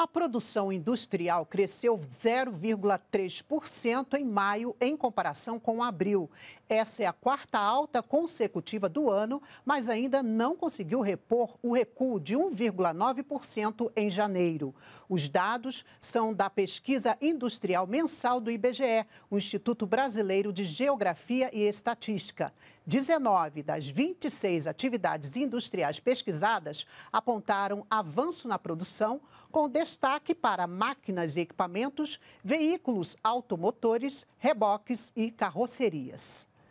A produção industrial cresceu 0,3% em maio em comparação com abril. Essa é a quarta alta consecutiva do ano, mas ainda não conseguiu repor o recuo de 1,9% em janeiro. Os dados são da pesquisa industrial mensal do IBGE, o Instituto Brasileiro de Geografia e Estatística. 19 das 26 atividades industriais pesquisadas apontaram avanço na produção, com destaque para máquinas e equipamentos, veículos automotores, reboques e carrocerias.